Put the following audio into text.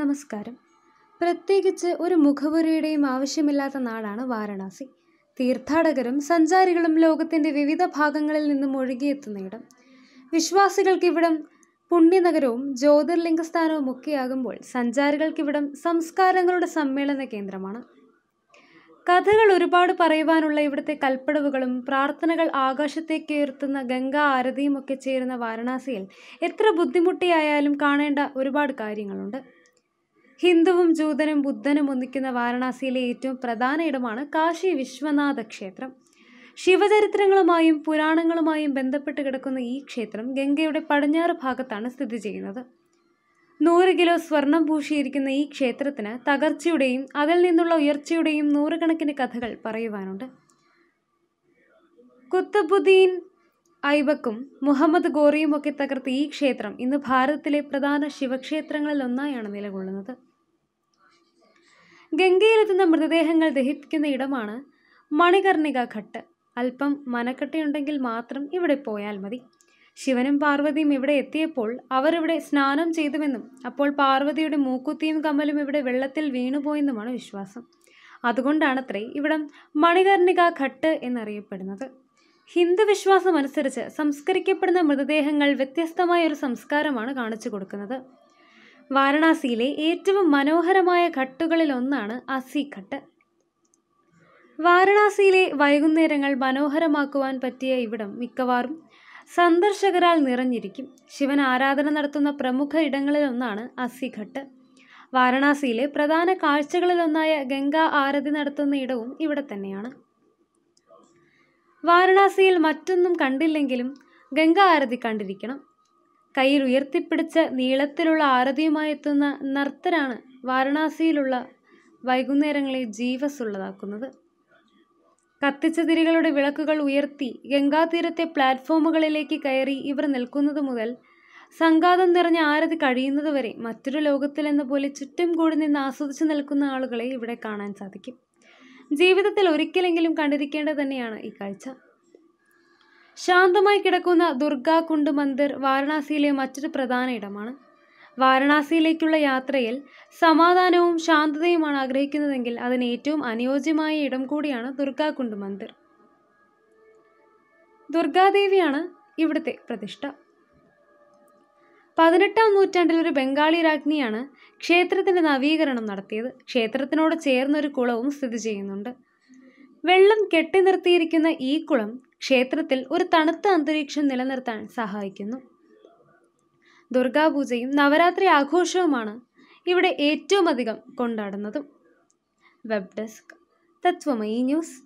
നമസ്കാരം പ്രത്യേകിച്ച് ഒരു മുഖപുരയുടെയും ആവശ്യമില്ലാത്ത നാടാണ് വാരണാസി തീർത്ഥാടകരും സഞ്ചാരികളും ലോകത്തിൻ്റെ വിവിധ ഭാഗങ്ങളിൽ നിന്നും ഒഴുകിയെത്തുന്ന ഇടം വിശ്വാസികൾക്കിവിടം പുണ്യനഗരവും ജ്യോതിർലിംഗ സ്ഥാനവും ഒക്കെയാകുമ്പോൾ സഞ്ചാരികൾക്കിവിടം സംസ്കാരങ്ങളുടെ സമ്മേളന കേന്ദ്രമാണ് കഥകൾ ഒരുപാട് പറയുവാനുള്ള ഇവിടുത്തെ കൽപ്പടവുകളും പ്രാർത്ഥനകൾ ആകാശത്തേക്ക് ഉയർത്തുന്ന ഗംഗാ ആരതിയും ഒക്കെ ചേരുന്ന വാരണാസിയിൽ എത്ര ബുദ്ധിമുട്ടിയായാലും കാണേണ്ട ഒരുപാട് കാര്യങ്ങളുണ്ട് ഹിന്ദുവും ജൂതനും ബുദ്ധനും ഒന്നിക്കുന്ന വാരണാസിയിലെ ഏറ്റവും പ്രധാന ഇടമാണ് കാശി വിശ്വനാഥ ക്ഷേത്രം ശിവചരിത്രങ്ങളുമായും പുരാണങ്ങളുമായും ബന്ധപ്പെട്ട് കിടക്കുന്ന ഈ ക്ഷേത്രം ഗംഗയുടെ പടിഞ്ഞാറ് ഭാഗത്താണ് സ്ഥിതി ചെയ്യുന്നത് നൂറ് കിലോ സ്വർണം പൂശിയിരിക്കുന്ന ഈ ക്ഷേത്രത്തിന് തകർച്ചയുടെയും അതിൽ നിന്നുള്ള ഉയർച്ചയുടെയും നൂറുകണക്കിന് കഥകൾ പറയുവാനുണ്ട് കുത്തബുദ്ദീൻ ഐബക്കും മുഹമ്മദ് ഗോറിയുമൊക്കെ തകർത്ത ഈ ക്ഷേത്രം ഇന്ന് ഭാരതത്തിലെ പ്രധാന ശിവക്ഷേത്രങ്ങളിൽ ഒന്നായാണ് നിലകൊള്ളുന്നത് ഗംഗയിലെത്തുന്ന മൃതദേഹങ്ങൾ ദഹിപ്പിക്കുന്ന ഇടമാണ് മണികർണിക ഘട്ട് അല്പം മനക്കെട്ടയുണ്ടെങ്കിൽ മാത്രം ഇവിടെ പോയാൽ മതി ശിവനും പാർവതിയും ഇവിടെ എത്തിയപ്പോൾ അവരിവിടെ സ്നാനം ചെയ്തുവെന്നും അപ്പോൾ പാർവതിയുടെ മൂക്കുത്തിയും കമ്മലും ഇവിടെ വെള്ളത്തിൽ വീണുപോയെന്നുമാണ് വിശ്വാസം അതുകൊണ്ടാണ് അത്രേ ഇവിടം മണികർണിക ഘട്ട് എന്നറിയപ്പെടുന്നത് ഹിന്ദു വിശ്വാസം അനുസരിച്ച് സംസ്കരിക്കപ്പെടുന്ന മൃതദേഹങ്ങൾ വ്യത്യസ്തമായ ഒരു സംസ്കാരമാണ് കാണിച്ചു കൊടുക്കുന്നത് വാരണാസിയിലെ ഏറ്റവും മനോഹരമായ ഘട്ടുകളിലൊന്നാണ് അസി ഘട്ട് വാരണാസിയിലെ വൈകുന്നേരങ്ങൾ മനോഹരമാക്കുവാൻ പറ്റിയ ഇവിടം മിക്കവാറും സന്ദർശകരാൽ നിറഞ്ഞിരിക്കും ശിവൻ ആരാധന നടത്തുന്ന പ്രമുഖ ഇടങ്ങളിലൊന്നാണ് ഘട്ട് വാരണാസിയിലെ പ്രധാന കാഴ്ചകളിലൊന്നായ ഗംഗാ ആരതി നടത്തുന്ന ഇടവും ഇവിടെ തന്നെയാണ് വാരണാസിയിൽ മറ്റൊന്നും കണ്ടില്ലെങ്കിലും ഗംഗാ ആരതി കണ്ടിരിക്കണം കയ്യിൽ ഉയർത്തിപ്പിടിച്ച നീളത്തിലുള്ള ആരതിയുമായി എത്തുന്ന നർത്തരാണ് വാരണാസിയിലുള്ള വൈകുന്നേരങ്ങളെ ജീവസുള്ളതാക്കുന്നത് കത്തിച്ച തിരികളുടെ വിളക്കുകൾ ഉയർത്തി ഗംഗാതീരത്തെ പ്ലാറ്റ്ഫോമുകളിലേക്ക് കയറി ഇവർ നിൽക്കുന്നത് മുതൽ സംഘാതം നിറഞ്ഞ ആരതി കഴിയുന്നതുവരെ മറ്റൊരു എന്ന പോലെ ചുറ്റും കൂടി നിന്ന് ആസ്വദിച്ചു നിൽക്കുന്ന ആളുകളെ ഇവിടെ കാണാൻ സാധിക്കും ജീവിതത്തിൽ ഒരിക്കലെങ്കിലും കണ്ടിരിക്കേണ്ടത് തന്നെയാണ് ഈ കാഴ്ച ശാന്തമായി കിടക്കുന്ന ദുർഗാ കുണ്ട് മന്ദിർ വാരണാസിയിലെ മറ്റൊരു പ്രധാന ഇടമാണ് വാരണാസിയിലേക്കുള്ള യാത്രയിൽ സമാധാനവും ശാന്തതയുമാണ് ആഗ്രഹിക്കുന്നതെങ്കിൽ അതിന് ഏറ്റവും അനുയോജ്യമായ ഇടം കൂടിയാണ് ദുർഗാകുണ്ട് മന്ദിർ ദുർഗാദേവിയാണ് ഇവിടുത്തെ പ്രതിഷ്ഠ പതിനെട്ടാം നൂറ്റാണ്ടിൽ ഒരു ബംഗാളി രാജ്ഞിയാണ് ക്ഷേത്രത്തിൻ്റെ നവീകരണം നടത്തിയത് ക്ഷേത്രത്തിനോട് ചേർന്നൊരു കുളവും സ്ഥിതി ചെയ്യുന്നുണ്ട് വെള്ളം കെട്ടി നിർത്തിയിരിക്കുന്ന ഈ കുളം ക്ഷേത്രത്തിൽ ഒരു തണുത്ത അന്തരീക്ഷം നിലനിർത്താൻ സഹായിക്കുന്നു ദുർഗാപൂജയും നവരാത്രി ആഘോഷവുമാണ് ഇവിടെ ഏറ്റവും അധികം കൊണ്ടാടുന്നതും വെബ് ഡെസ്ക് തത്വമയി ന്യൂസ്